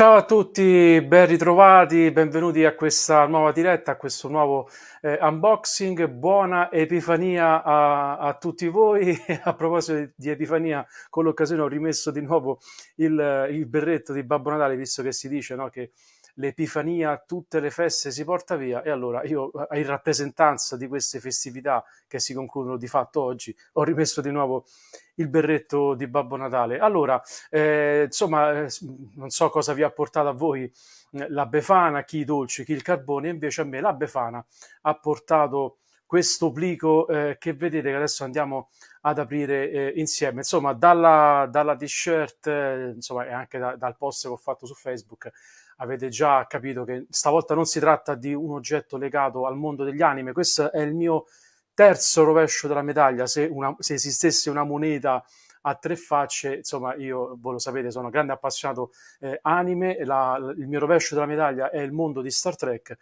Ciao a tutti, ben ritrovati, benvenuti a questa nuova diretta, a questo nuovo eh, unboxing. Buona Epifania a, a, tutti voi. A proposito di Epifania, con l'occasione ho rimesso di nuovo il, il berretto di Babbo Natale, visto che si dice no, che l'Epifania, tutte le feste si porta via e allora io eh, in rappresentanza di queste festività che si concludono di fatto oggi ho rimesso di nuovo il berretto di Babbo Natale. Allora, eh, insomma, eh, non so cosa vi ha portato a voi eh, la Befana, chi i dolci, chi il carbone, invece a me la Befana ha portato questo plico eh, che vedete che adesso andiamo ad aprire eh, insieme. Insomma, dalla, dalla t-shirt, eh, insomma, e anche da, dal post che ho fatto su Facebook, avete già capito che stavolta non si tratta di un oggetto legato al mondo degli anime, questo è il mio terzo rovescio della medaglia, se, una, se esistesse una moneta a tre facce, insomma io, voi lo sapete, sono grande appassionato eh, anime, la, il mio rovescio della medaglia è il mondo di Star Trek.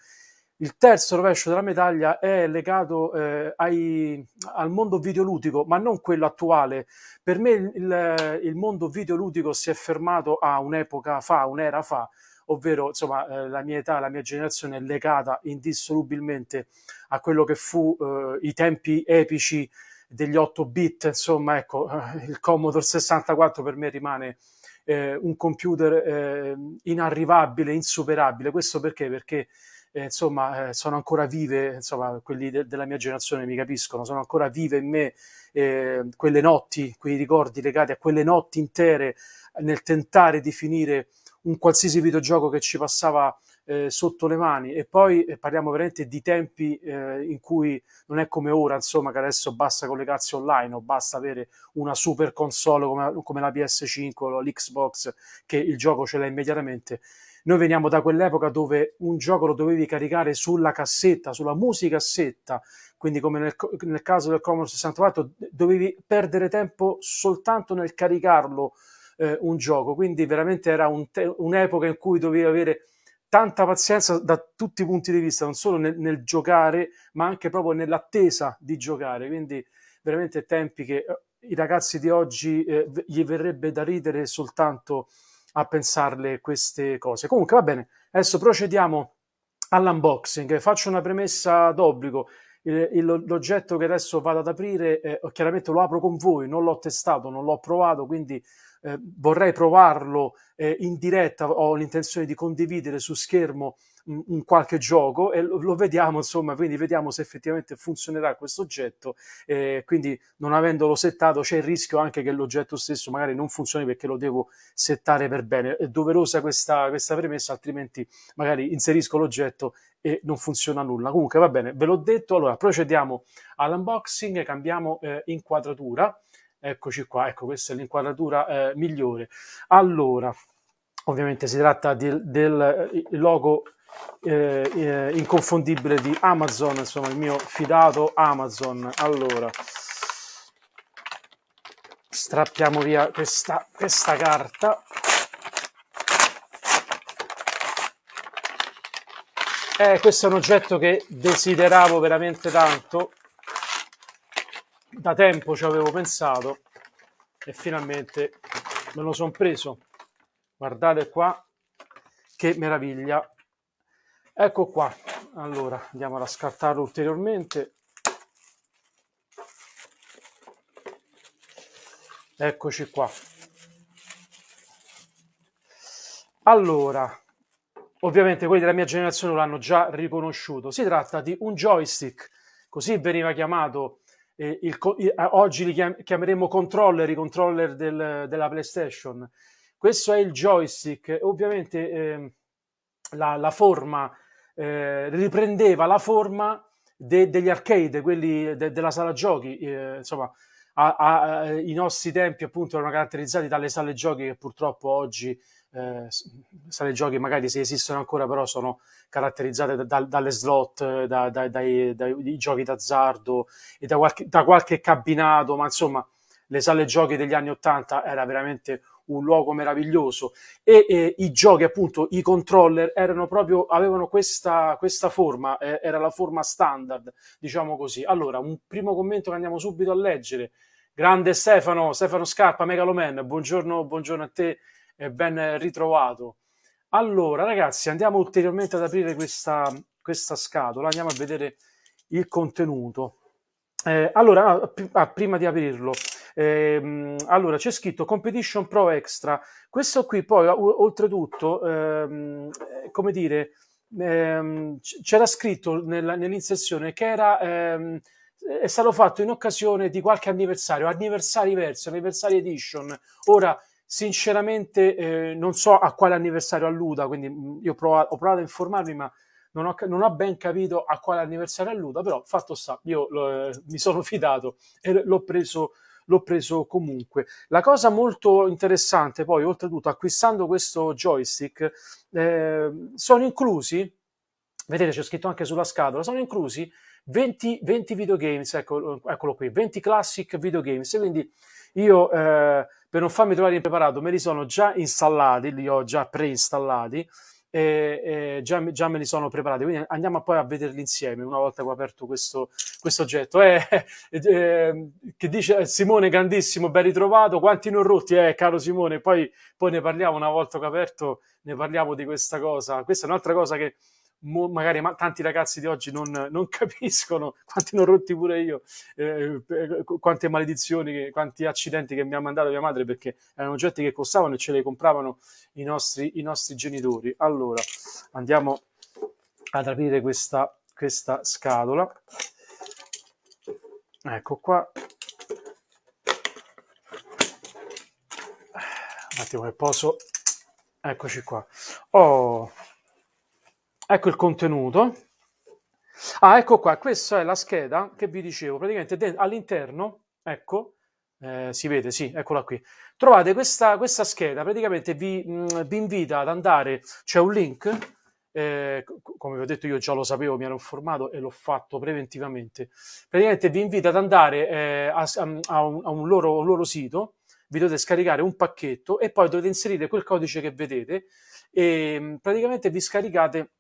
Il terzo rovescio della medaglia è legato eh, ai, al mondo videoludico, ma non quello attuale. Per me il, il mondo videoludico si è fermato a un'epoca fa, un'era fa ovvero insomma eh, la mia età, la mia generazione è legata indissolubilmente a quello che fu eh, i tempi epici degli 8 bit, insomma ecco, il Commodore 64 per me rimane eh, un computer eh, inarrivabile, insuperabile, questo perché? Perché eh, insomma eh, sono ancora vive, insomma quelli de- della mia generazione mi capiscono, sono ancora vive in me quelle notti, quei ricordi legati a quelle notti intere nel tentare di finire un qualsiasi videogioco che ci passava eh, sotto le mani e poi eh, parliamo veramente di tempi eh, in cui non è come ora, insomma, che adesso basta collegarsi online o basta avere una super console come, come la PS5 o l'Xbox che il gioco ce l'ha immediatamente. Noi veniamo da quell'epoca dove un gioco lo dovevi caricare sulla cassetta, sulla musicassetta, quindi come nel, nel caso del Commodore 64 dovevi perdere tempo soltanto nel caricarlo eh, un gioco. Quindi veramente era un te- un'epoca in cui dovevi avere tanta pazienza da tutti i punti di vista, non solo nel, nel giocare, ma anche proprio nell'attesa di giocare. Quindi veramente tempi che eh, i ragazzi di oggi eh, gli verrebbe da ridere soltanto a pensarle queste cose. Comunque va bene, adesso procediamo all'unboxing. Faccio una premessa d'obbligo. l'oggetto che adesso vado ad aprire, eh, chiaramente lo apro con voi, non l'ho testato, non l'ho provato, quindi eh, vorrei provarlo eh, in diretta, ho l'intenzione di condividere su schermo mm, un qualche gioco e lo, vediamo, insomma, quindi vediamo se effettivamente funzionerà questo oggetto. Eh, quindi non avendolo settato c'è il rischio anche che l'oggetto stesso magari non funzioni perché lo devo settare per bene. È doverosa questa, questa premessa, altrimenti magari inserisco l'oggetto e non funziona nulla. Comunque va bene, ve l'ho detto, allora procediamo all'unboxing, cambiamo eh, inquadratura Eccoci qua, ecco questa è l'inquadratura eh, migliore. Allora, ovviamente si tratta del, del eh, logo eh, eh, inconfondibile di Amazon, insomma il mio fidato Amazon. Allora, strappiamo via questa, questa carta. Eh, questo è un oggetto che desideravo veramente tanto da tempo ci avevo pensato e finalmente me lo sono preso. Guardate qua, che meraviglia. Ecco qua. Allora, andiamo a scartarlo ulteriormente. Eccoci qua. Allora, ovviamente quelli della mia generazione l'hanno già riconosciuto. Si tratta di un joystick, così veniva chiamato eh, il, il, oggi li chiam, chiameremo controller, i controller del, della PlayStation. Questo è il joystick, ovviamente eh, la, la, forma eh, riprendeva la forma de, degli arcade, quelli de, della sala giochi, eh, insomma, a, a, a, i nostri tempi appunto erano caratterizzati dalle sale giochi che purtroppo oggi eh, sale giochi magari se esistono ancora però sono caratterizzate da, da, dalle slot, da, dai, dai, giochi d'azzardo e da qualche, da qualche cabinato, ma insomma le sale giochi degli anni 80 era veramente un luogo meraviglioso e, e, i giochi appunto i controller erano proprio avevano questa, questa forma eh, era la forma standard diciamo così allora un primo commento che andiamo subito a leggere grande Stefano Stefano Scarpa Megaloman buongiorno, buongiorno a te e ben ritrovato. Allora, ragazzi, andiamo ulteriormente ad aprire questa, questa scatola, andiamo a vedere il contenuto. Eh, allora, ah, ah prima di aprirlo, eh, allora c'è scritto Competition Pro Extra. Questo qui, poi, oltretutto, ehm, eh, come dire, ehm, c'era scritto nella, nell'inserzione che era. Ehm, è stato fatto in occasione di qualche anniversario, anniversari verso, anniversari edition. Ora Sinceramente eh, non so a quale anniversario alluda, quindi mm, io provato, ho provato a informarmi, ma non ho, non ho, ben capito a quale anniversario alluda, però fatto sta, io eh, mi sono fidato e l'ho preso, l'ho preso comunque. La cosa molto interessante poi, oltretutto, acquistando questo joystick, eh, sono inclusi, vedete c'è scritto anche sulla scatola, sono inclusi 20, 20 videogames, ecco, eccolo qui, 20 classic videogames, quindi io... Eh, per non farmi trovare impreparato, me li sono già installati, li ho già preinstallati e, e già, già, me li sono preparati. Quindi andiamo poi a vederli insieme una volta che ho aperto questo, questo oggetto. Eh, eh, eh che dice eh, Simone, grandissimo, ben ritrovato. Quanti non rotti, eh, caro Simone. Poi, poi ne parliamo una volta che ho aperto, ne parliamo di questa cosa. Questa è un'altra cosa che mo, magari ma, tanti ragazzi di oggi non, non, capiscono quanti non rotti pure io, eh, eh quante maledizioni, che, quanti accidenti che mi ha mandato mia madre perché erano oggetti che costavano e ce li compravano i nostri, i nostri genitori. Allora, andiamo ad aprire questa, questa scatola. Ecco qua, un attimo che posso eccoci qua oh Ecco il contenuto. Ah, ecco qua, questa è la scheda che vi dicevo, praticamente all'interno, ecco, eh, si vede, sì, eccola qui. Trovate questa, questa scheda, praticamente vi, mh, mm, vi, invita ad andare, c'è un link, eh, come vi ho detto io già lo sapevo, mi ero informato e l'ho fatto preventivamente. Praticamente vi invita ad andare eh, a, a, un, a un, loro, un loro sito, vi dovete scaricare un pacchetto e poi dovete inserire quel codice che vedete e mm, praticamente vi scaricate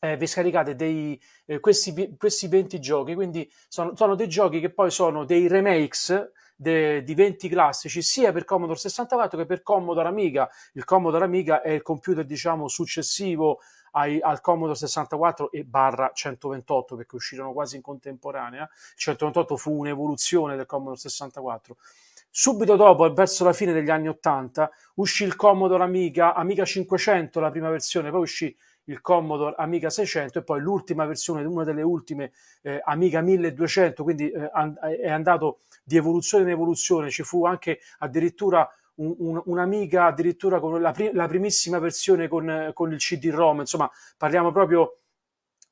eh, vi scaricate dei, eh, questi, questi 20 giochi, quindi sono, sono dei giochi che poi sono dei remakes de, di 20 classici sia per Commodore 64 che per Commodore Amiga. Il Commodore Amiga è il computer, diciamo, successivo ai, al Commodore 64 e barra 128 perché uscirono quasi in contemporanea. Il 128 fu un'evoluzione del Commodore 64. Subito dopo, verso la fine degli anni 80, uscì il Commodore Amiga, Amiga 500 la prima versione, poi uscì il Commodore Amiga 600 e poi l'ultima versione, una delle ultime eh, Amiga 1200, quindi eh, an- è andato di evoluzione in evoluzione, ci fu anche addirittura un, un, un'Amiga addirittura con la, pri- la primissima versione con, con il CD-ROM, insomma parliamo proprio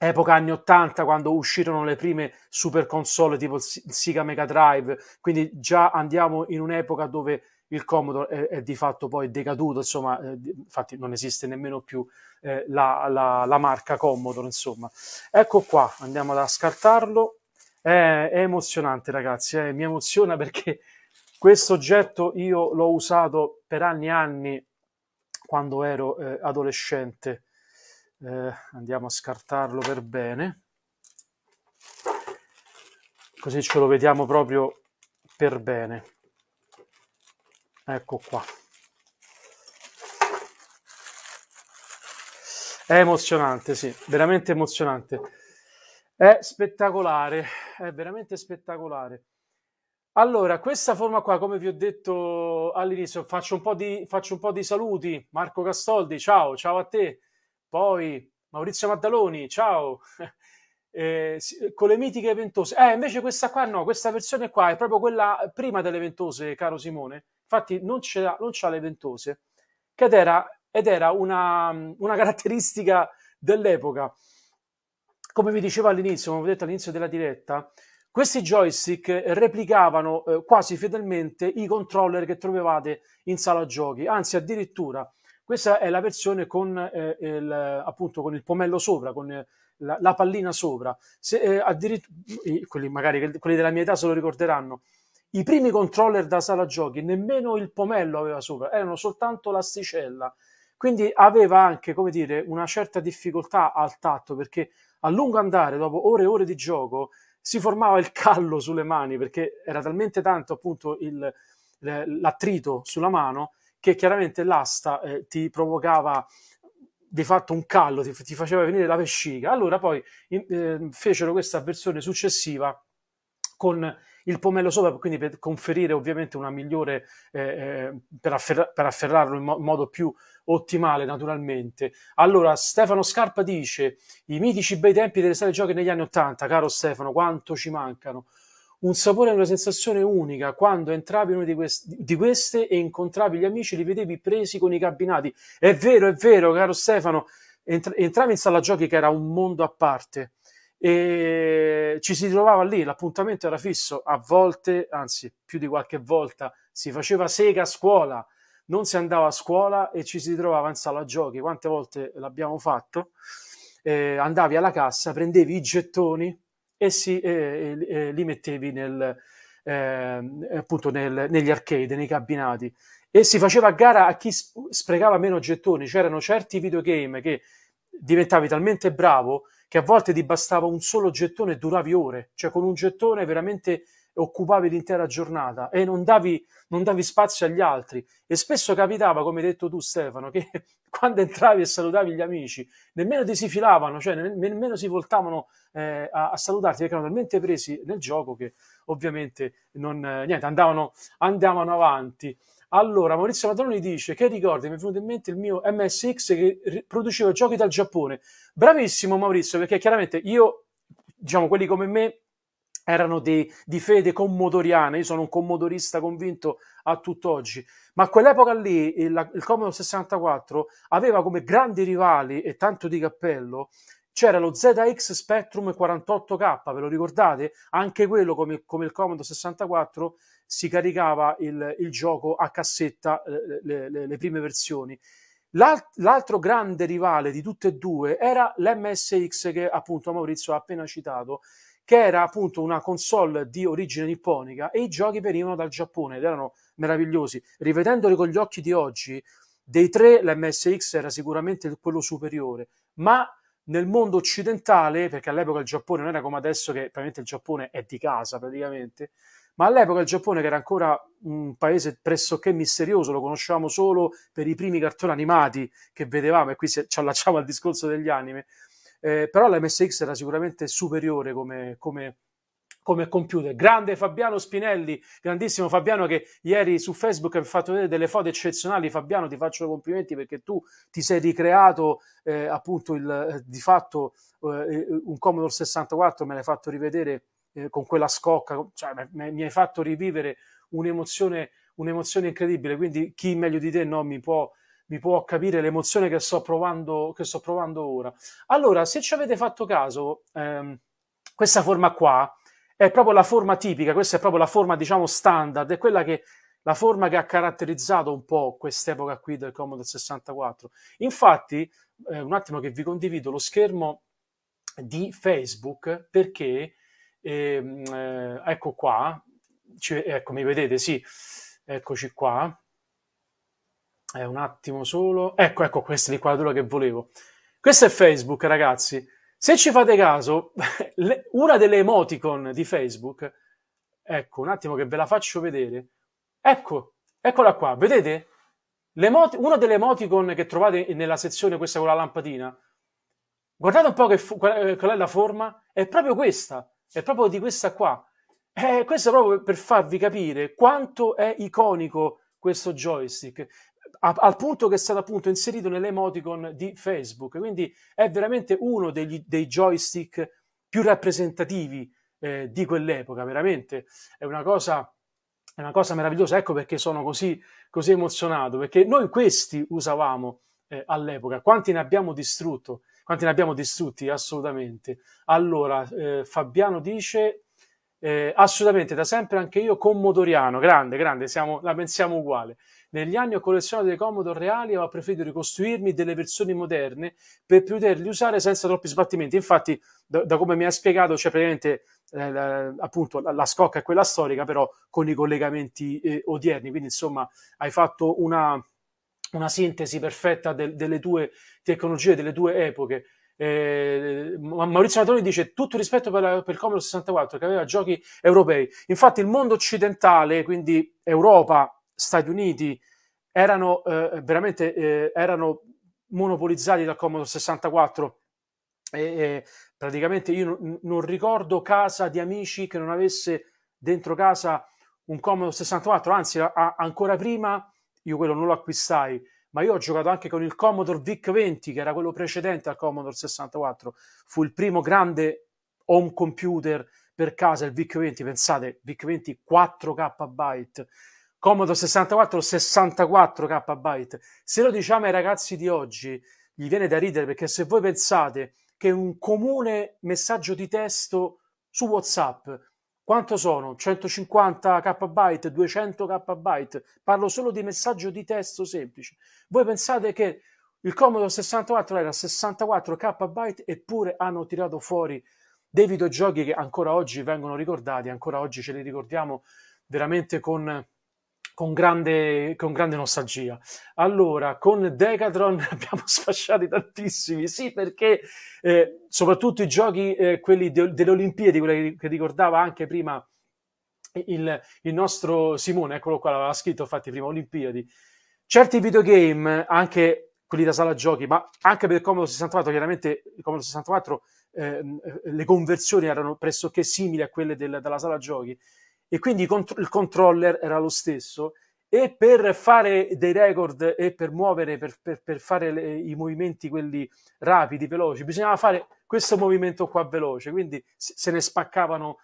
epoca anni 80 quando uscirono le prime super console tipo il Sega Mega Drive, quindi già andiamo in un'epoca dove il Commodore è, è, di fatto poi decaduto, insomma, eh, infatti non esiste nemmeno più eh, la, la, la, marca Commodore, insomma. Ecco qua, andiamo a scartarlo. È, è emozionante, ragazzi, eh, mi emoziona perché questo oggetto io l'ho usato per anni e anni quando ero eh, adolescente. Eh, andiamo a scartarlo per bene. Così ce lo vediamo proprio per bene ecco qua è emozionante sì veramente emozionante è spettacolare è veramente spettacolare allora, questa forma qua, come vi ho detto all'inizio, faccio un, di, faccio un po' di, saluti. Marco Castoldi, ciao, ciao a te. Poi Maurizio Maddaloni, ciao. Eh, con le mitiche ventose. Eh, invece questa qua no, questa versione qua è proprio quella prima delle ventose, caro Simone. Infatti non c'ha, non c'ha le ventose, ed era, ed era una, una caratteristica dell'epoca. Come vi dicevo all'inizio, come ho detto all'inizio della diretta, questi joystick replicavano eh, quasi fedelmente i controller che trovavate in sala giochi, anzi addirittura questa è la versione con, eh, il, appunto, con il pomello sopra, con eh, la, la, pallina sopra. Se, eh, addirittura, quelli magari quelli della mia età se lo ricorderanno. I primi controller da sala giochi, nemmeno il pomello aveva sopra, erano soltanto l'asticella. Quindi aveva anche, come dire, una certa difficoltà al tatto perché a lungo andare, dopo ore e ore di gioco, si formava il callo sulle mani perché era talmente tanto appunto il, l'attrito sulla mano che chiaramente l'asta eh, ti provocava di fatto un callo, ti, ti faceva venire la vescica. Allora poi in, eh, fecero questa versione successiva con il pomello sopra, quindi per conferire ovviamente una migliore, eh, eh per, afferra- per, afferrarlo in mo- modo più ottimale naturalmente. Allora, Stefano Scarpa dice, i mitici bei tempi delle sale giochi negli anni Ottanta, caro Stefano, quanto ci mancano. Un sapore e una sensazione unica quando entravi in una di, quest- di queste e incontravi gli amici, li vedevi presi con i cabinati. È vero, è vero, caro Stefano, entravi in sala giochi che era un mondo a parte e ci si trovava lì, l'appuntamento era fisso, a volte, anzi più di qualche volta, si faceva sega a scuola, non si andava a scuola e ci si trovava in sala giochi, quante volte l'abbiamo fatto, eh, andavi alla cassa, prendevi i gettoni e, si, eh, eh, li mettevi nel, ehm, appunto nel, negli arcade, nei cabinati e si faceva a gara a chi sprecava meno gettoni, c'erano certi videogame che diventavi talmente bravo che a volte ti bastava un solo gettone e duravi ore, cioè con un gettone veramente occupavi l'intera giornata e non davi, non davi spazio agli altri. E spesso capitava, come hai detto tu Stefano, che quando entravi e salutavi gli amici, nemmeno ti si filavano, cioè nemmeno si voltavano eh, a, a, salutarti, perché erano talmente presi nel gioco che ovviamente non, eh, niente, andavano, andavano avanti. Allora, Maurizio Madroni dice: Che ricordi? Mi è venuto in mente il mio MSX che produceva giochi dal Giappone. Bravissimo, Maurizio, perché chiaramente io, diciamo, quelli come me erano di, di fede commodoriana. Io sono un commodorista convinto a tutt'oggi. Ma a quell'epoca lì il, il Commodore 64 aveva come grandi rivali e tanto di cappello c'era lo ZX Spectrum 48K, ve lo ricordate? Anche quello, come, come il Commodore 64, si caricava il, il gioco a cassetta, eh, le, le, le prime versioni. L'alt- l'altro grande rivale di tutte e due era l'MSX che appunto Maurizio ha appena citato, che era appunto una console di origine nipponica e i giochi venivano dal Giappone ed erano meravigliosi. Rivedendoli con gli occhi di oggi, dei tre l'MSX era sicuramente quello superiore, ma nel mondo occidentale, perché all'epoca il Giappone non era come adesso che praticamente il Giappone è di casa praticamente, ma all'epoca il Giappone, che era ancora un paese pressoché misterioso, lo conoscevamo solo per i primi cartoni animati che vedevamo, e qui ci allacciamo al discorso degli anime, eh, però la MSX era sicuramente superiore come, come, come, computer. Grande Fabiano Spinelli, grandissimo Fabiano che ieri su Facebook mi ha fatto vedere delle foto eccezionali. Fabiano, ti faccio i complimenti perché tu ti sei ricreato eh, appunto il, eh, di fatto eh, eh, un Commodore 64, me l'hai fatto rivedere eh, con quella scocca, cioè, me, mi hai fatto rivivere un'emozione, un'emozione incredibile, quindi chi meglio di te no, mi, può, mi può capire l'emozione che sto provando, che sto provando ora. Allora, se ci avete fatto caso, ehm, questa forma qua è proprio la forma tipica, questa è proprio la forma, diciamo, standard, è quella che la forma che ha caratterizzato un po' quest'epoca qui del Commodore 64. Infatti, eh, un attimo che vi condivido lo schermo di Facebook perché e, ehm, eh, ecco qua, ci, ecco mi vedete, sì, eccoci qua. Eh, un attimo solo. Ecco, ecco, questa è l'inquadratura che volevo. Questo è Facebook, ragazzi. Se ci fate caso, una delle emoticon di Facebook, ecco, un attimo che ve la faccio vedere. Ecco, eccola qua, vedete? L'emot- una delle emoticon che trovate nella sezione, questa con la lampadina, guardate un po' che, eh, qual è la forma, è proprio questa è proprio di questa qua. Eh, questo è proprio per farvi capire quanto è iconico questo joystick, a, al punto che è stato appunto inserito nell'emoticon di Facebook. Quindi è veramente uno degli, dei joystick più rappresentativi eh, di quell'epoca, veramente. È una cosa è una cosa meravigliosa, ecco perché sono così, così emozionato, perché noi questi usavamo eh, all'epoca, quanti ne abbiamo distrutto? Quanti ne abbiamo distrutti Assolutamente. Allora, eh, Fabiano dice eh, assolutamente, da sempre anche io Commodoriano, grande, grande, siamo, la pensiamo uguale. Negli anni ho collezionato dei Commodore reali e ho preferito ricostruirmi delle versioni moderne per poterli usare senza troppi sbattimenti. Infatti, da, da come mi ha spiegato, c'è cioè praticamente eh, la, appunto la, la, scocca è quella storica, però con i collegamenti eh, odierni. Quindi, insomma, hai fatto una, una sintesi perfetta de- delle due tecnologie, delle due epoche. Eh, Maurizio Natoni dice tutto rispetto per, la, per il Commodore 64 che aveva giochi europei. Infatti, il mondo occidentale, quindi Europa, Stati Uniti, erano eh, veramente eh, erano monopolizzati dal Commodore 64. E, e praticamente io n- non ricordo casa di amici che non avesse dentro casa un Commodore 64, anzi, a- ancora prima io quello non lo acquistai, ma io ho giocato anche con il Commodore VIC-20, che era quello precedente al Commodore 64, fu il primo grande home computer per casa, il VIC-20, pensate, VIC-20 4 k byte. Commodore 64 64KB, se lo diciamo ai ragazzi di oggi gli viene da ridere perché se voi pensate che un comune messaggio di testo su WhatsApp quanto sono? 150 KB, 200 KB? Parlo solo di messaggio di testo semplice. Voi pensate che il Commodore 64 era 64 KB eppure hanno tirato fuori dei videogiochi che ancora oggi vengono ricordati, ancora oggi ce li ricordiamo veramente con con grande, con grande, nostalgia. Allora, con Decathlon abbiamo sfasciati tantissimi, sì, perché eh, soprattutto i giochi, eh, quelli de- delle Olimpiadi, quelli che ricordava anche prima il, il nostro Simone, eccolo qua, l'aveva scritto infatti prima Olimpiadi. Certi videogame, anche quelli da sala giochi, ma anche per il Commodore 64, chiaramente il Commodore 64 eh, le conversioni erano pressoché simili a quelle del, della sala giochi e quindi il controller era lo stesso e per fare dei record e per muovere, per, per, per fare le, i movimenti quelli rapidi, veloci, bisognava fare questo movimento qua veloce, quindi se ne spaccavano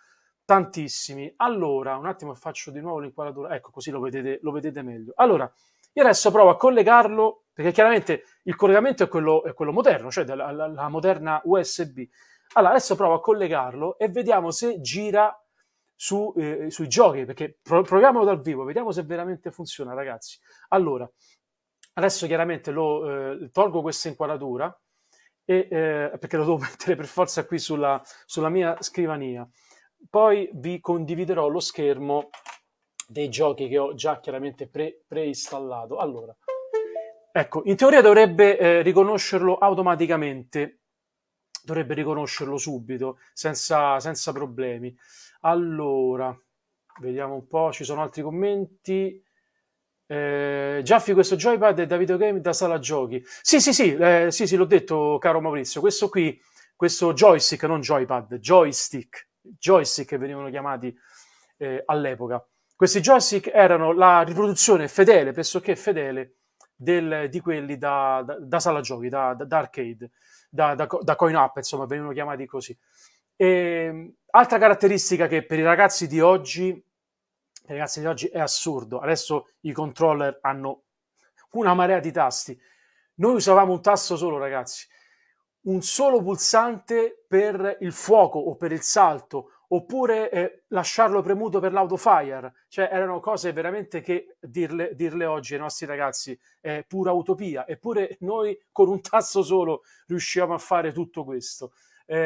tantissimi. Allora, un attimo faccio di nuovo l'inquadratura, ecco così lo vedete, lo vedete meglio. Allora, io adesso provo a collegarlo, perché chiaramente il collegamento è quello, è quello moderno, cioè della, la, la moderna USB. Allora, adesso provo a collegarlo e vediamo se gira su, eh, sui giochi, perché pro- proviamolo dal vivo, vediamo se veramente funziona, ragazzi. Allora, adesso chiaramente lo, eh, tolgo questa inquadratura, e, eh, perché lo devo mettere per forza qui sulla, sulla mia scrivania. Poi vi condividerò lo schermo dei giochi che ho già chiaramente pre- preinstallato. Allora, ecco, in teoria dovrebbe eh, riconoscerlo automaticamente dovrebbe riconoscerlo subito, senza, senza problemi. Allora, vediamo un po', ci sono altri commenti. Eh, Giaffi, questo joypad è da videogame da sala giochi. Sì, sì, sì, eh, sì, sì, l'ho detto, caro Maurizio. Questo qui, questo joystick, non joypad, joystick, joystick che venivano chiamati eh, all'epoca. Questi joystick erano la riproduzione fedele, pressoché fedele, del, di quelli da, da, da, sala giochi, da, da arcade, da, da, coin up, insomma, venivano chiamati così. E, ehm, altra caratteristica che per i ragazzi di oggi, per i ragazzi di oggi è assurdo, adesso i controller hanno una marea di tasti. Noi usavamo un tasto solo, ragazzi, un solo pulsante per il fuoco o per il salto oppure eh, lasciarlo premuto per l'autofire, cioè erano cose veramente che dirle, dirle oggi ai nostri ragazzi è pura utopia, eppure noi con un tasso solo riuscivamo a fare tutto questo. Eh,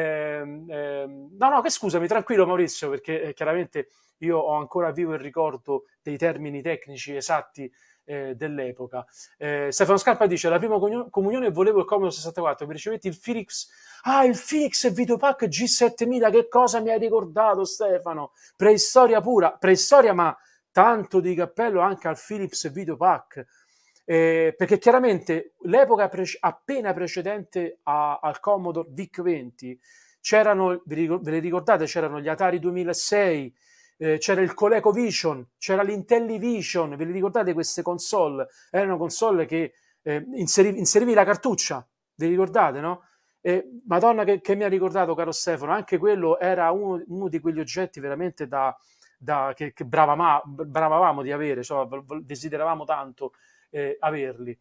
eh, no, no, che scusami, tranquillo Maurizio, perché eh, chiaramente io ho ancora vivo il ricordo dei termini tecnici esatti eh, dell'epoca. Eh, Stefano Scarpa dice: La prima comunione volevo il Commodore 64, mi ricevetti il Phoenix. Ah, il Phoenix Videopack G7000, che cosa mi hai ricordato, Stefano? Preistoria pura, preistoria, ma tanto di cappello anche al Philips Videopack. Eh, perché chiaramente l'epoca pre- appena precedente a- al Commodore VIC 20 c'erano, ve, le ricordate, c'erano gli Atari 2006, eh, c'era il ColecoVision, c'era l'Intellivision, ve le ricordate queste console? Erano console che eh, inserivi, inserivi, la cartuccia, vi ricordate, no? E, Madonna che, che, mi ha ricordato, caro Stefano, anche quello era uno, uno di quegli oggetti veramente da, da, che, che bravama, bravavamo di avere, cioè, desideravamo tanto eh, averli.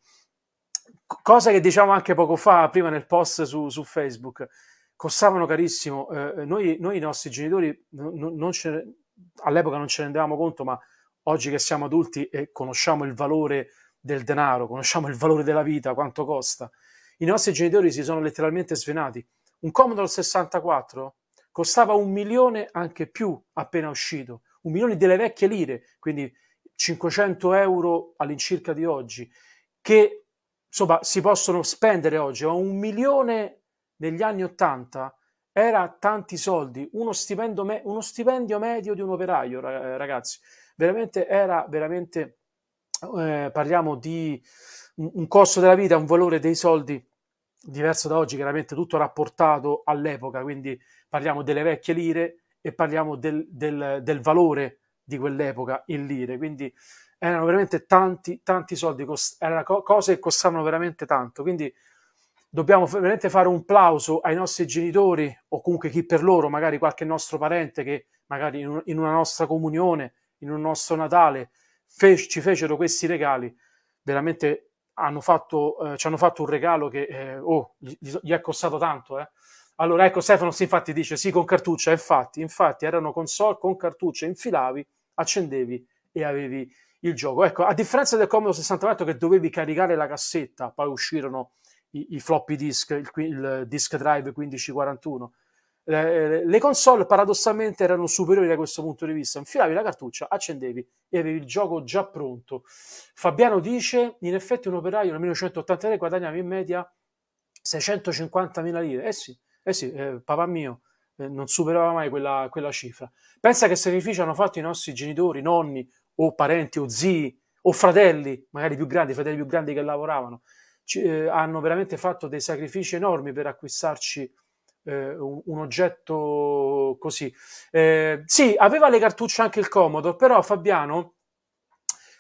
Cosa che diciamo anche poco fa, prima nel post su, su Facebook, costavano carissimo. Eh, noi, noi, i nostri genitori, non ce, all'epoca non ce ne rendevamo conto, ma oggi che siamo adulti e conosciamo il valore del denaro, conosciamo il valore della vita, quanto costa, i nostri genitori si sono letteralmente svenati. Un Commodore 64 costava un milione anche più appena uscito, un milione delle vecchie lire, quindi 500 euro all'incirca di oggi, che insomma si possono spendere oggi, ma un milione negli anni 80 era tanti soldi, uno stipendio, me- uno stipendio medio di un operaio, eh, ragazzi. Veramente era veramente, eh, parliamo di un costo della vita, un valore dei soldi diverso da oggi, chiaramente tutto rapportato all'epoca, quindi parliamo delle vecchie lire e parliamo del, del, del, valore di quell'epoca in lire, quindi erano veramente tanti, tanti soldi, cost- erano co- cose che costavano veramente tanto, quindi dobbiamo veramente fare un plauso ai nostri genitori o comunque chi per loro, magari qualche nostro parente che magari in una nostra comunione, in un nostro Natale, fe- ci fecero questi regali, veramente hanno fatto, eh, ci hanno fatto un regalo che eh, oh, gli, gli, è costato tanto. Eh. Allora, ecco, Stefano si infatti dice, sì, con cartuccia, infatti, infatti erano console con cartuccia, infilavi, accendevi e avevi il gioco. Ecco, a differenza del Commodore 64 che dovevi caricare la cassetta, poi uscirono i, i floppy disk, il, il disk drive 1541. Eh, eh, le console paradossalmente erano superiori da questo punto di vista. Infilavi la cartuccia, accendevi e avevi il gioco già pronto. Fabiano dice: In effetti, un operaio nel 1983 guadagnava in media 650.000 lire. Eh sì, eh sì eh, papà mio, eh, non superava mai quella, quella, cifra. Pensa che sacrifici hanno fatto i nostri genitori, nonni o parenti o zii o fratelli, magari più grandi, fratelli più grandi che lavoravano ci, eh, hanno veramente fatto dei sacrifici enormi per acquistarci eh, un, un, oggetto così. Eh, sì, aveva le cartucce anche il Commodore, però Fabiano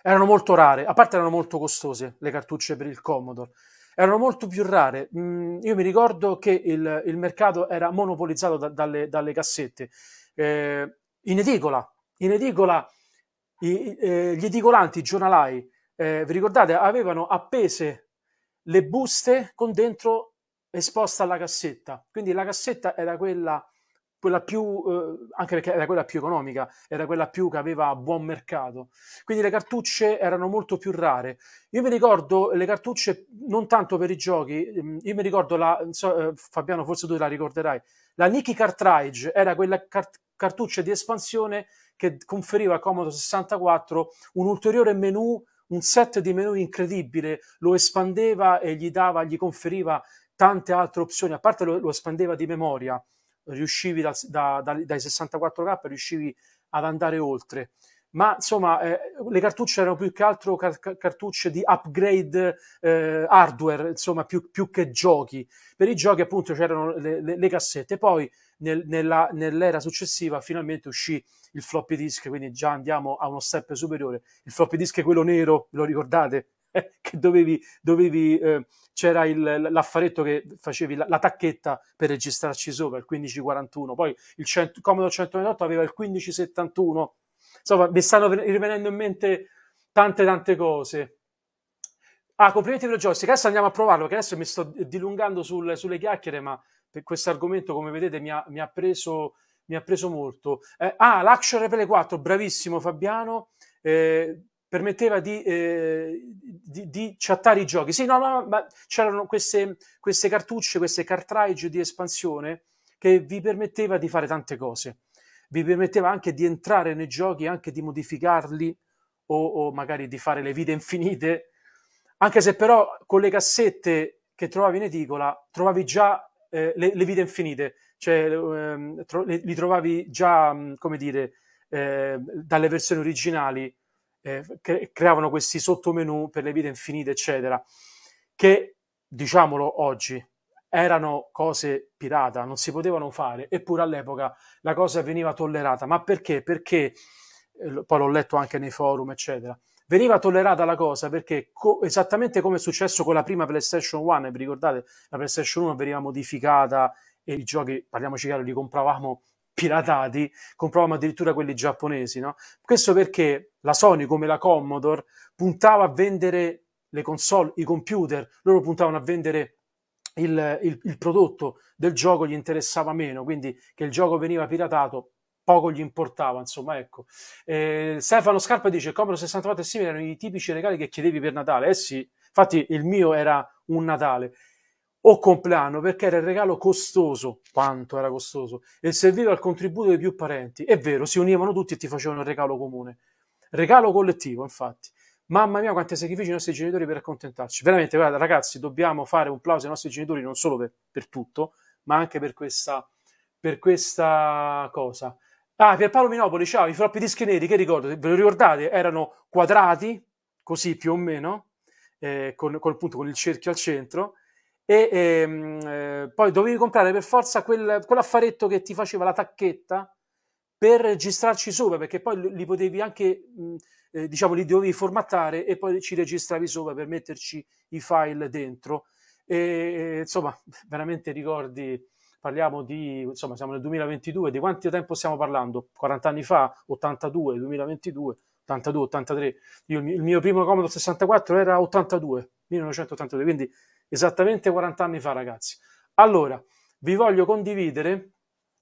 erano molto rare, a parte erano molto costose le cartucce per il Commodore, erano molto più rare. Mm, io mi ricordo che il, il mercato era monopolizzato da, dalle, dalle, cassette. Eh, in edicola, in edicola i, eh, gli edicolanti, i giornalai, eh, vi ricordate, avevano appese le buste con dentro esposta alla cassetta. Quindi la cassetta era quella, quella più, eh, anche perché era quella più economica, era quella più che aveva buon mercato. Quindi le cartucce erano molto più rare. Io mi ricordo le cartucce non tanto per i giochi, mm, io mi ricordo la, so, eh, Fabiano forse tu la ricorderai, la Nikki Cartridge era quella cart- cartuccia di espansione che conferiva a Comodo 64 un ulteriore menu un set di menu incredibile, lo espandeva e gli dava, gli conferiva tante altre opzioni, a parte lo, lo espandeva di memoria, riuscivi da, da, da, dai 64K, riuscivi ad andare oltre. Ma insomma, eh, le cartucce erano più che altro car- cartucce di upgrade eh, hardware, insomma, più, più, che giochi. Per i giochi, appunto, c'erano le, le, le cassette. Poi nel, nella, nell'era successiva finalmente uscì il floppy disk, quindi già andiamo a uno step superiore. Il floppy disk è quello nero, lo ricordate? che dovevi, dovevi eh, c'era il, l'affaretto che facevi la, la, tacchetta per registrarci sopra, il 1541, poi il 100, Commodore 198 aveva il 1571, insomma mi stanno rivenendo in mente tante tante cose. Ah, complimenti per il joystick, adesso andiamo a provarlo, che adesso mi sto dilungando sul, sulle chiacchiere, ma per questo argomento, come vedete, mi ha, mi ha, preso, mi ha preso molto. Eh, ah, l'action RPL 4, bravissimo Fabiano, eh, permetteva di, eh, di, di, chattare i giochi. Sì, no, no, ma c'erano queste, queste cartucce, queste cartridge di espansione che vi permetteva di fare tante cose. Vi permetteva anche di entrare nei giochi, anche di modificarli o, o magari di fare le vite infinite. Anche se però con le cassette che trovavi in edicola trovavi già eh, le, le, vite infinite, cioè ehm, tro- le, li trovavi già, mm, come dire, eh, dalle versioni originali, eh, cre- creavano questi sottomenu per le vite infinite, eccetera, che, diciamolo oggi, erano cose pirata, non si potevano fare, eppure all'epoca la cosa veniva tollerata. Ma perché? Perché, eh, poi l'ho letto anche nei forum, eccetera, veniva tollerata la cosa perché co- esattamente come è successo con la prima PlayStation 1, vi ricordate, la PlayStation 1 veniva modificata e i giochi, parliamoci chiaro, li compravamo piratati, compravamo addirittura quelli giapponesi, no? Questo perché la Sony come la Commodore puntava a vendere le console, i computer, loro puntavano a vendere il, il, il prodotto del gioco, gli interessava meno, quindi che il gioco veniva piratato poco gli importava, insomma, ecco. Eh, Stefano Scarpa dice, Cobro 64 e simili erano i tipici regali che chiedevi per Natale. Eh sì, infatti il mio era un Natale o compleanno perché era il regalo costoso, quanto era costoso, e serviva al contributo dei più parenti. È vero, si univano tutti e ti facevano il regalo comune. Regalo collettivo, infatti. Mamma mia, quanti sacrifici i nostri genitori per accontentarci. Veramente, guarda, ragazzi, dobbiamo fare un plauso ai nostri genitori non solo per, per tutto, ma anche per questa, per questa cosa. Ah, Pierpaolo Minopoli, ciao, i floppy dischi neri, che ricordo, ve lo ricordate? Erano quadrati, così più o meno, eh, con, con, appunto, con il cerchio al centro, e ehm, eh, poi dovevi comprare per forza quel, quell'affaretto che ti faceva la tacchetta per registrarci sopra, perché poi li potevi anche, mh, mm, eh, diciamo, li dovevi formattare e poi ci registravi sopra per metterci i file dentro. E, insomma, veramente ricordi parliamo di, insomma, siamo nel 2022, di quanto tempo stiamo parlando? 40 anni fa, 82, 2022, 82, 83. Io, il mio primo Commodore 64 era 82, 1982, quindi esattamente 40 anni fa, ragazzi. Allora, vi voglio condividere,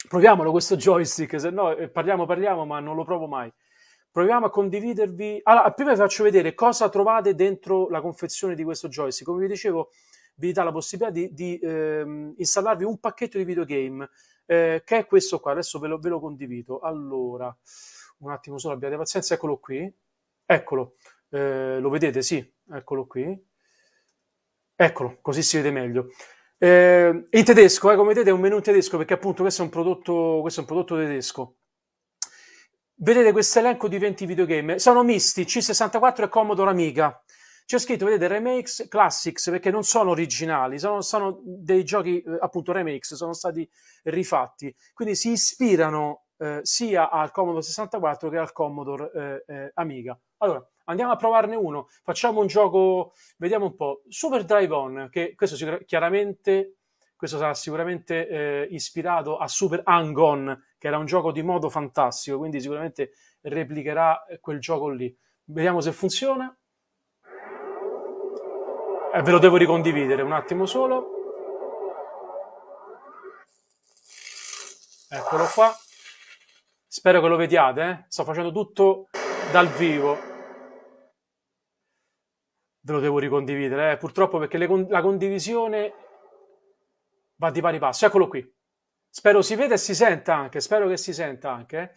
proviamolo questo joystick, se no eh, parliamo, parliamo, ma non lo provo mai. Proviamo a condividervi. Allora, prima vi faccio vedere cosa trovate dentro la confezione di questo joystick. Come vi dicevo, vi dà la possibilità di, di ehm, installarvi un pacchetto di videogame eh, che è questo qua. Adesso ve lo, ve lo condivido. Allora, un attimo solo, abbiate pazienza, eccolo qui. Eccolo, eh, lo vedete? Sì, eccolo qui. Eccolo, così si vede meglio. Eh, in tedesco, eh, come vedete, è un menu in tedesco perché appunto questo è un prodotto, questo è un prodotto tedesco. Vedete questo elenco di 20 videogame? Sono misti, C64 e Commodore Amiga. C'è scritto, vedete, remakes classics perché non sono originali, sono, sono dei giochi eh, appunto remakes, sono stati rifatti. Quindi si ispirano eh, sia al Commodore 64 che al Commodore eh, eh, Amiga. Allora, andiamo a provarne uno. Facciamo un gioco, vediamo un po'. Super Drive On, che questo chiaramente questo sarà sicuramente eh, ispirato a Super Hang-On, che era un gioco di modo fantastico, quindi sicuramente replicherà eh, quel gioco lì. Vediamo se funziona eh, ve lo devo ricondividere un attimo solo. Eccolo qua. Spero che lo vediate, eh? sto facendo tutto dal vivo. Ve lo devo ricondividere, eh? purtroppo perché le, la condivisione va di pari passo. Eccolo qui. Spero si veda e si senta anche, spero che si senta anche. Eh.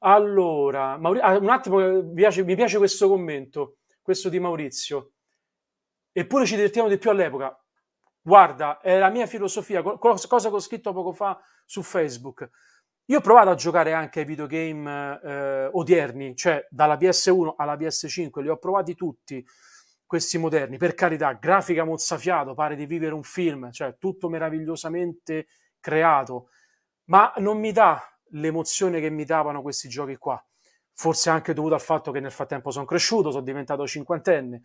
Allora, Mauri- ah, un attimo, eh, mi piace, mi piace questo commento, questo di Maurizio eppure ci divertiamo di più all'epoca. Guarda, è la mia filosofia, cosa che ho scritto poco fa su Facebook. Io ho provato a giocare anche ai videogame eh, odierni, cioè dalla PS1 alla PS5, li ho provati tutti questi moderni, per carità, grafica mozzafiato, pare di vivere un film, cioè tutto meravigliosamente creato, ma non mi dà l'emozione che mi davano questi giochi qua, forse anche dovuto al fatto che nel frattempo sono cresciuto, sono diventato cinquantenne,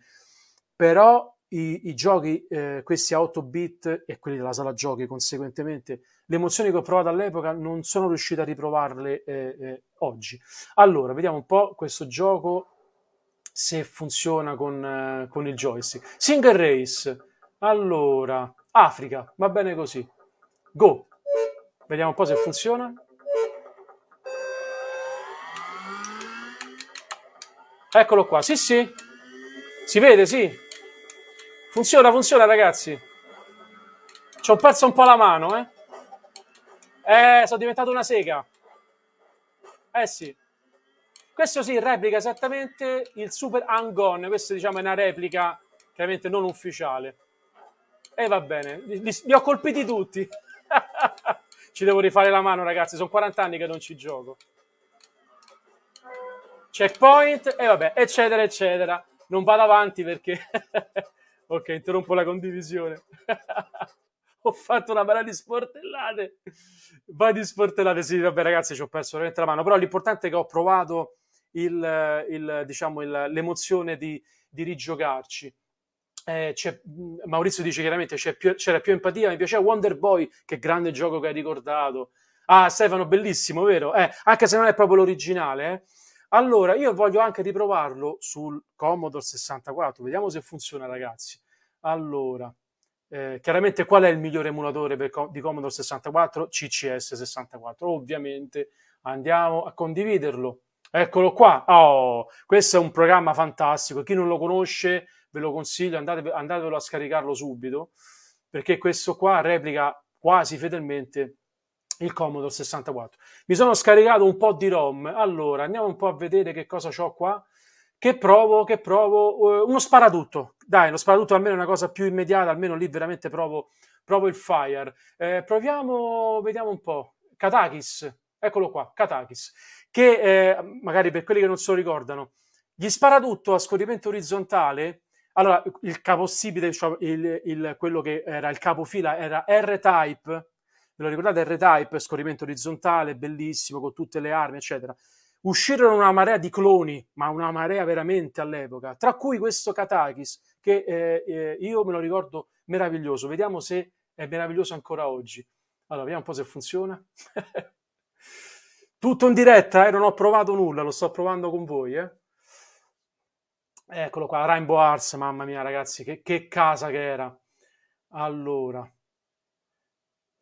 però i, i giochi, eh, questi a 8 bit e quelli della sala giochi conseguentemente, le emozioni che ho provato all'epoca non sono riuscito a riprovarle eh, eh, oggi. Allora, vediamo un po' questo gioco se funziona con, eh, con il joystick. Single Race, allora, Africa, va bene così. Go! Vediamo un po' se funziona. Eccolo qua, sì sì, si vede, sì, Funziona, funziona, ragazzi. Ci ho perso un po' la mano, eh. Eh, sono diventato una sega. Eh sì. Questo sì, replica esattamente il Super Angon. Questo, diciamo, è una replica chiaramente non ufficiale. E eh, va bene, li, li ho colpiti tutti. ci devo rifare la mano, ragazzi. Sono 40 anni che non ci gioco. Checkpoint, e eh, vabbè, eccetera, eccetera. Non vado avanti perché Ok, interrompo la condivisione. ho fatto una parata di sportellate. Vai di sportellate, sì, vabbè ragazzi, ci ho perso veramente la mano, però l'importante è che ho provato il, il, diciamo, il, l'emozione di, di rigiocarci. Eh, mm, Maurizio dice chiaramente più, c'era più empatia, mi piaceva Wonder Boy, che grande gioco che hai ricordato. Ah, Stefano, bellissimo, vero? Eh, anche se non è proprio l'originale, eh. Allora, io voglio anche riprovarlo sul Commodore 64, vediamo se funziona ragazzi. Allora, eh, chiaramente qual è il migliore emulatore com di Commodore 64? CCS 64, ovviamente andiamo a condividerlo. Eccolo qua, oh, questo è un programma fantastico, chi non lo conosce ve lo consiglio, andate, andatevelo a scaricarlo subito, perché questo qua replica quasi fedelmente il Commodore 64. Mi sono scaricato un po' di ROM. Allora, andiamo un po' a vedere che cosa ho qua. Che provo, che provo. Uh, uno sparatutto. Dai, lo sparatutto almeno è una cosa più immediata, almeno lì veramente provo, provo il Fire. Eh, proviamo, vediamo un po'. Katakis, eccolo qua, Katakis. Che eh, magari per quelli che non se lo ricordano, gli sparatutto a scorrimento orizzontale... Allora, il capossibile, cioè il, il, quello che era il capofila era R-Type, ve lo ricordate? R-Type, scorrimento orizzontale, bellissimo, con tutte le armi, eccetera. Uscirono una marea di cloni, ma una marea veramente all'epoca, tra cui questo Katakis, che eh, eh, io me lo ricordo meraviglioso. Vediamo se è meraviglioso ancora oggi. Allora, vediamo un po' se funziona. Tutto in diretta, eh? non ho provato nulla, lo sto provando con voi. Eh? Eccolo qua, Rainbow Arts, mamma mia ragazzi, che, che casa che era. Allora,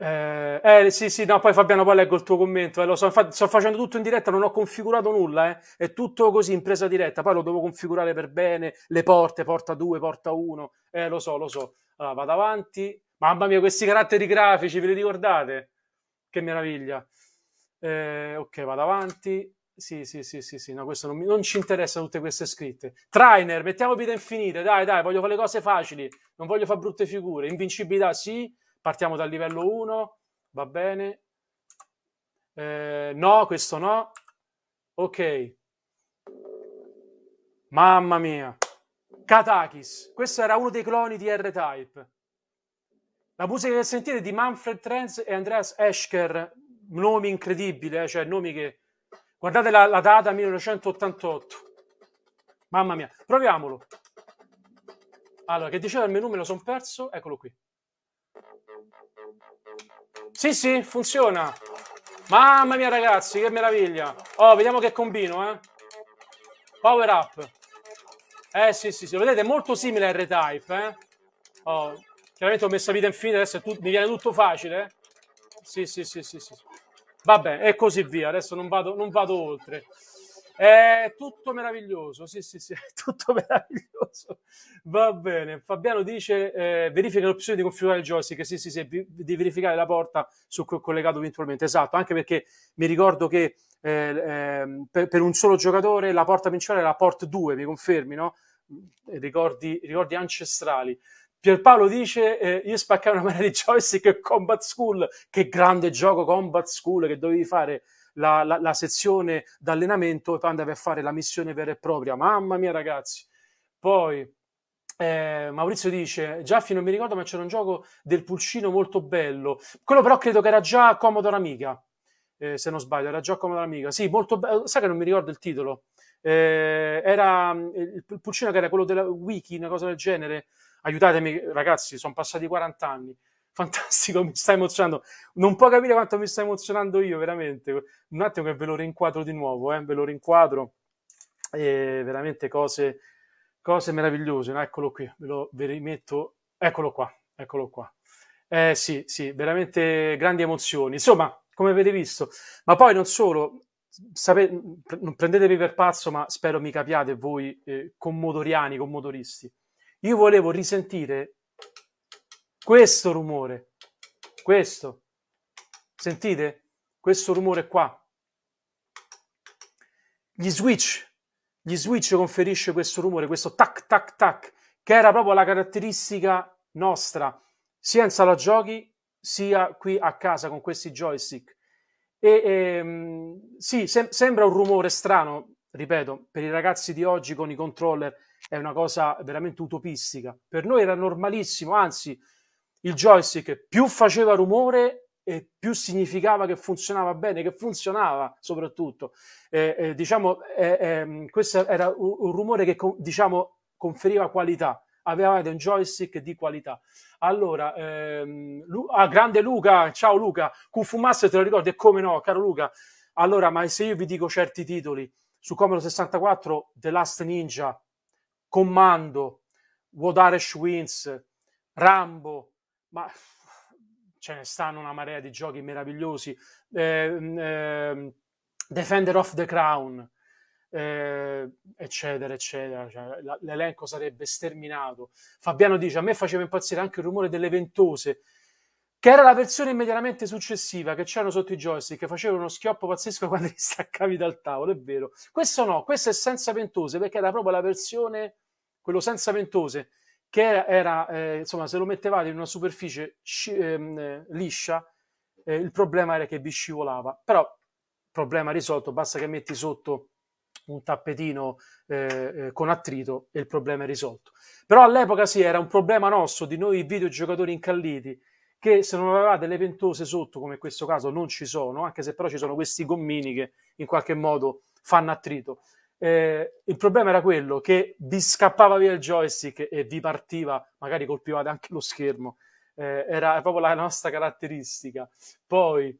eh, eh, sì, sì, no, poi Fabiano, poi leggo il tuo commento. Eh, lo so, infatti, sto facendo tutto in diretta, non ho configurato nulla, eh. è tutto così in presa diretta. Poi lo devo configurare per bene, le porte, porta 2, porta 1. Eh, lo so, lo so. Allora, vado avanti. Mamma mia, questi caratteri grafici, ve li ricordate? Che meraviglia. Eh, ok, vado avanti. Sì, sì, sì, sì, sì, no, questo non, mi, non ci interessa tutte queste scritte. Trainer, mettiamo vita infinite, dai, dai, voglio fare le cose facili, non voglio fare brutte figure. Invincibilità, sì. Partiamo dal livello 1, va bene. Eh, no, questo no. Ok. Mamma mia. Katakis. Questo era uno dei cloni di R-Type. La musica che sentite di Manfred Trenz e Andreas Eschker. Nomi incredibili, eh? cioè nomi che... Guardate la, la data 1988. Mamma mia. Proviamolo. Allora, che diceva il menu me lo sono perso? Eccolo qui. Sì, sì, funziona. Mamma mia, ragazzi, che meraviglia. Oh, vediamo che combino, eh. Power up. Eh, sì, sì, sì. Lo vedete, è molto simile a R-Type, eh. Oh, chiaramente ho messo vita infinita, adesso mi viene tutto facile. Eh. Sì, sì, sì, sì, sì. Vabbè, e così via. Adesso non vado, non vado oltre. È tutto meraviglioso, sì, sì, sì, è tutto meraviglioso. Va bene. Fabiano dice: eh, verifica l'opzione di configurare il joystick, sì, sì, sì, di verificare la porta su cui ho collegato eventualmente. Esatto, anche perché mi ricordo che eh, eh, per, per, un solo giocatore la porta principale era la port 2, mi confermi, no? Ricordi, ricordi ancestrali. Pierpaolo dice: eh, Io spaccavo una marea di joystick e Combat School. Che grande gioco Combat School che dovevi fare la, la, la sezione d'allenamento e poi andava a fare la missione vera e propria. Mamma mia, ragazzi! Poi eh, Maurizio dice: Giaffi, non mi ricordo, ma c'era un gioco del pulcino molto bello. Quello, però, credo che era già Comodo Amiga. Eh, se non sbaglio, era già Comodo Amiga. Sì, molto bello. Sai che non mi ricordo il titolo. Eh, era eh, il pulcino che era quello della Wiki, una cosa del genere. Aiutatemi, ragazzi, sono passati 40 anni fantastico, mi sta emozionando. Non può capire quanto mi sta emozionando io, veramente. Un attimo che ve lo rinquadro di nuovo, eh? ve lo rinquadro. E veramente cose, cose meravigliose. No, eccolo qui, ve lo ve rimetto. Eccolo qua, eccolo qua. Eh, sì, sì, veramente grandi emozioni. Insomma, come avete visto, ma poi non solo, sapete, non prendetevi per pazzo, ma spero mi capiate voi eh, commodoriani, commodoristi. Io volevo risentire questo rumore, questo. Sentite? Questo rumore qua. Gli switch, gli switch conferisce questo rumore, questo tac tac tac, che era proprio la caratteristica nostra, sia in sala giochi, sia qui a casa con questi joystick. E, ehm, sì, sem- sembra un rumore strano, ripeto, per i ragazzi di oggi con i controller è una cosa veramente utopistica. Per noi era normalissimo, anzi, il joystick più faceva rumore e più significava che funzionava bene, che funzionava soprattutto. Eh, eh, diciamo, eh, ehm, questo era un, un rumore che diciamo, conferiva qualità. Avevate un joystick di qualità. Allora, ehm, Lu- ah, grande Luca, ciao Luca, Kung Fu Master te lo ricordi? E come no, caro Luca? Allora, ma se io vi dico certi titoli, su Commodore 64, The Last Ninja, Commando, Wodaresh Wins, Rambo, ma ce ne stanno una marea di giochi meravigliosi. Eh, eh, Defender of the Crown, eh, eccetera, eccetera. Cioè, la, l'elenco sarebbe sterminato. Fabiano dice: A me faceva impazzire anche il rumore delle ventose. Che era la versione immediatamente successiva che c'erano sotto i joystick, che faceva uno schioppo pazzesco quando li staccavi dal tavolo, è vero. Questo no, questo è senza ventose, perché era proprio la versione, quello senza ventose, che era, eh, insomma, se lo mettevate in una superficie sci- ehm, liscia, eh, il problema era che vi scivolava. Però, problema risolto, basta che metti sotto un tappetino eh, eh con attrito e il problema è risolto. Però all'epoca sì, era un problema nostro, di noi videogiocatori incalliti, che se non avevate le ventose sotto, come in questo caso non ci sono, anche se però ci sono questi gommini che in qualche modo fanno attrito. Eh, il problema era quello che vi scappava via il joystick e vi partiva, magari colpivate anche lo schermo, eh, era proprio la nostra caratteristica. Poi,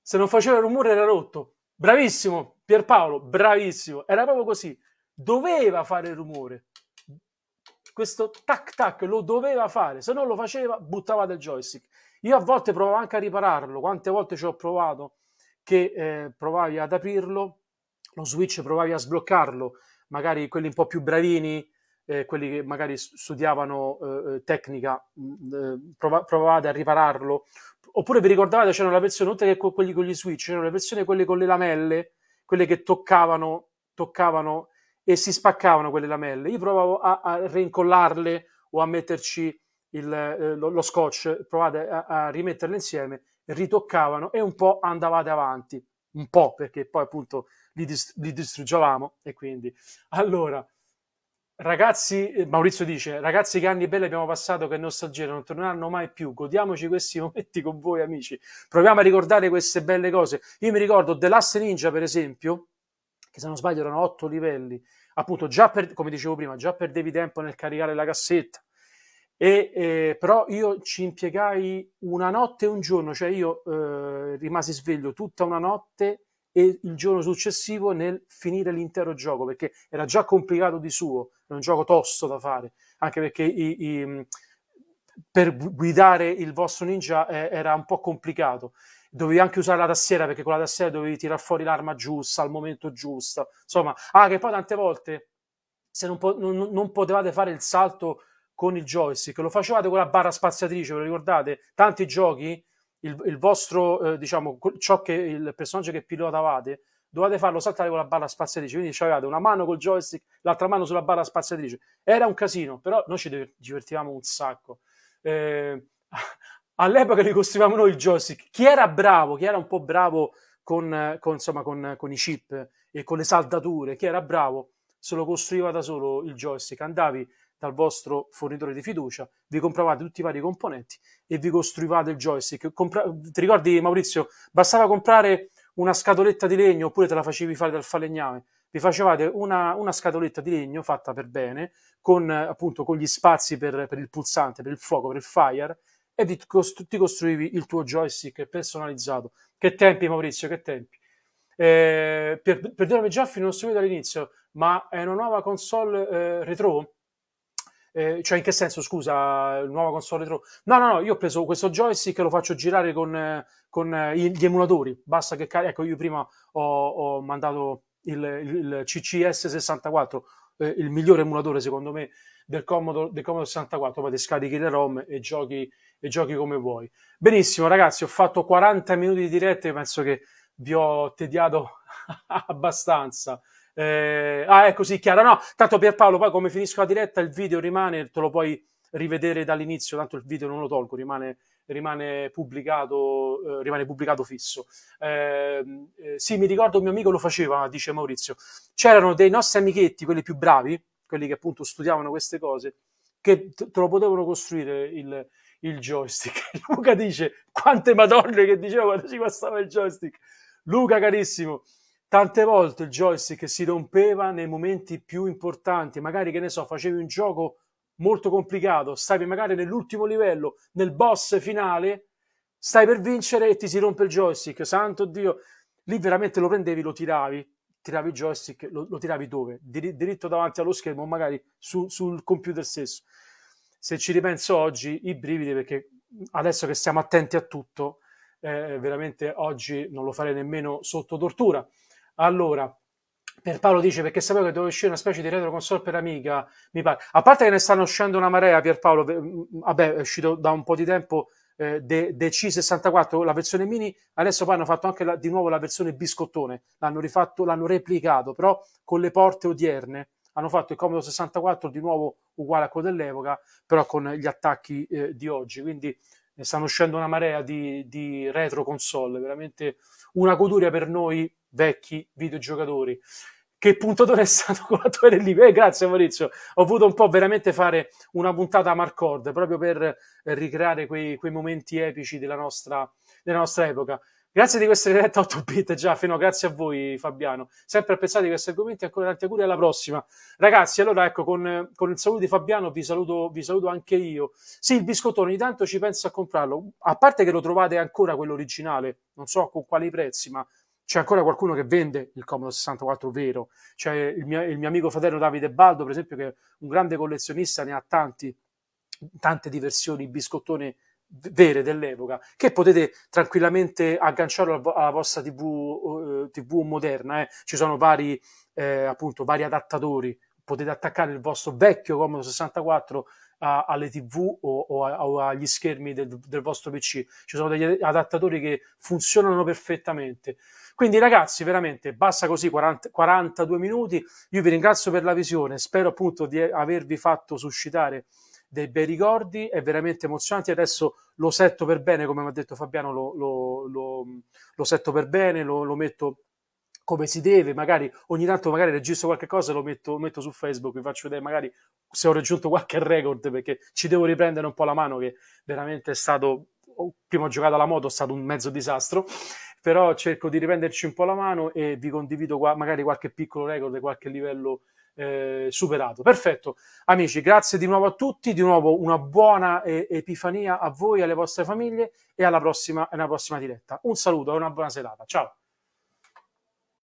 se non faceva rumore era rotto. Bravissimo, Pierpaolo, bravissimo, era proprio così, doveva fare rumore. Questo tac tac lo doveva fare, se non lo faceva buttava del joystick. Io a volte provavo anche a ripararlo, quante volte ci ho provato che eh, provavi ad aprirlo lo switch provavi a sbloccarlo, magari quelli un po' più bravini, eh, quelli che magari studiavano eh, eh tecnica, mm, eh, prov- provavate a ripararlo. Oppure vi ricordavate c'era la versione, oltre che con quelli con gli switch, c'era la versione quelle con le lamelle, quelle che toccavano, toccavano e si spaccavano quelle lamelle. Io provavo a, a reincollarle o a metterci il, eh, lo, lo, scotch, provate a, a rimetterle insieme, ritoccavano e un po' andavate avanti, un po' perché poi appunto li, dist- li distruggevamo e quindi allora ragazzi eh, Maurizio dice ragazzi che anni belli abbiamo passato che nostalgia non torneranno mai più godiamoci questi momenti con voi amici proviamo a ricordare queste belle cose io mi ricordo The Last Ninja per esempio che se non sbaglio erano otto livelli appunto già per come dicevo prima già perdevi tempo nel caricare la cassetta e, eh, però io ci impiegai una notte e un giorno, cioè io eh, rimasi sveglio tutta una notte e il giorno successivo nel finire l'intero gioco perché era già complicato di suo, è un gioco tosto da fare, anche perché i, i, mm, per guidare il vostro ninja eh, era un po' complicato. Dovevi anche usare la tastiera perché con la tastiera dovevi tirare fuori l'arma giusta al momento giusto. Insomma, ah, che poi tante volte se non, po- non, non potevate fare il salto con il joystick, lo facevate con la barra spaziatrice, ve lo ricordate? Tanti giochi il, il vostro, eh, diciamo, ciò che il personaggio che pilotavate, dovete farlo saltare con la barra spaziatrice. Quindi avevate una mano col joystick, l'altra mano sulla barra spaziatrice. Era un casino, però noi ci divertivamo un sacco. Eh, all'epoca ricostruivamo noi il joystick. Chi era bravo, chi era un po' bravo con, con, insomma, con, con i chip e con le saldature, chi era bravo se lo costruiva da solo il joystick. Andavi dal vostro fornitore di fiducia, vi compravate tutti i vari componenti e vi costruivate il joystick. Compra- ti ricordi Maurizio, bastava comprare una scatoletta di legno oppure te la facevi fare dal falegname? Vi facevate una, una scatoletta di legno fatta per bene, con appunto con gli spazi per, per il pulsante, per il fuoco, per il fire, e ti, costru- ti costruivi il tuo joystick personalizzato. Che tempi Maurizio, che tempi. Eh, per, perdonami Giaffi, non ho seguito all'inizio, ma è una nuova console eh, retro? Eh, cioè, in che senso, scusa, nuova console retro? No, no, no, io ho preso questo joystick e lo faccio girare con, con eh, gli emulatori. Basta che carico. Ecco, io prima ho, ho mandato il, il, CCS64, eh, il migliore emulatore, secondo me, del Commodore, del Commodore 64. Poi ti scarichi le ROM e giochi, e giochi come vuoi. Benissimo, ragazzi, ho fatto 40 minuti di diretta e penso che vi ho tediato abbastanza. Eh, ah, è così ecco, chiaro. No, tanto Pierpaolo, poi come finisco la diretta, il video rimane, te lo puoi rivedere dall'inizio, tanto il video non lo tolgo, rimane, rimane, pubblicato, eh, rimane pubblicato, fisso. Ehm, eh, sì, mi ricordo un mio amico lo faceva, dice Maurizio. C'erano dei nostri amichetti, quelli più bravi, quelli che appunto studiavano queste cose, che te lo potevano costruire il, il joystick. Luca dice quante madonne che diceva quando ci passava il joystick. Luca carissimo, Tante volte il joystick si rompeva nei momenti più importanti, magari che ne so, facevi un gioco molto complicato, stavi magari nell'ultimo livello, nel boss finale, stai per vincere e ti si rompe il joystick, santo Dio, lì veramente lo prendevi, lo tiravi, tiravi il joystick, lo, lo tiravi dove? Dir- diritto davanti allo schermo, magari su, sul computer stesso. Se ci ripenso oggi, i brividi, perché adesso che stiamo attenti a tutto, eh, veramente oggi non lo farei nemmeno sotto tortura. Allora, per Paolo dice perché sapevo che doveva uscire una specie di retro console per amica. mi pare. A parte che ne stanno uscendo una marea, Pierpaolo, mm, vabbè, è uscito da un po' di tempo eh, de, C64, la versione mini, adesso poi hanno fatto anche la, di nuovo la versione biscottone, l'hanno rifatto, l'hanno replicato, però con le porte odierne. Hanno fatto il Comodo 64 di nuovo uguale a quello dell'epoca, però con gli attacchi eh, di oggi. Quindi ne stanno uscendo una marea di, di retro console, veramente una goduria per noi vecchi videogiocatori. Che puntatore è stato con la tua Eh, grazie Maurizio, ho voluto un po' veramente fare una puntata a Marcord proprio per eh, ricreare quei, quei momenti epici della nostra, della nostra epoca. Grazie di questa diretta 8 bit già, fino grazie a voi Fabiano. Sempre apprezzati questi argomenti, ancora tanti auguri alla prossima. Ragazzi, allora ecco, con, con il saluto di Fabiano vi saluto, vi saluto, anche io. Sì, il biscottone ogni tanto ci penso a comprarlo, a parte che lo trovate ancora quello originale, non so con quali prezzi, ma c'è ancora qualcuno che vende il Commodore 64 vero, c'è il mio, il mio amico fratello Davide Baldo, per esempio, che è un grande collezionista, ne ha tanti, tante di versioni biscottone vere dell'epoca, che potete tranquillamente agganciare alla vostra TV, eh, TV moderna, eh. ci sono vari, eh, appunto, vari adattatori, potete attaccare il vostro vecchio Commodore 64 a, alle tv o, o, a, o agli schermi del, del, vostro pc ci sono degli adattatori che funzionano perfettamente quindi ragazzi, veramente basta così 40, 42 minuti. Io vi ringrazio per la visione, spero appunto di avervi fatto suscitare dei bei ricordi, è veramente emozionante. Adesso lo setto per bene, come mi ha detto Fabiano, lo, lo, lo, lo setto per bene, lo, metto come si deve, magari ogni tanto magari registro qualche cosa e lo metto, metto su Facebook, vi faccio vedere magari se ho raggiunto qualche record perché ci devo riprendere un po' la mano che veramente è stato, oh, prima ho giocato alla moto, è stato un mezzo disastro però cerco di riprenderci un po' la mano e vi condivido qua, magari qualche piccolo record, qualche livello eh, superato. Perfetto, amici, grazie di nuovo a tutti, di nuovo una buona eh, epifania a voi, alle vostre famiglie e alla prossima, alla prossima diretta. Un saluto e una buona serata, ciao!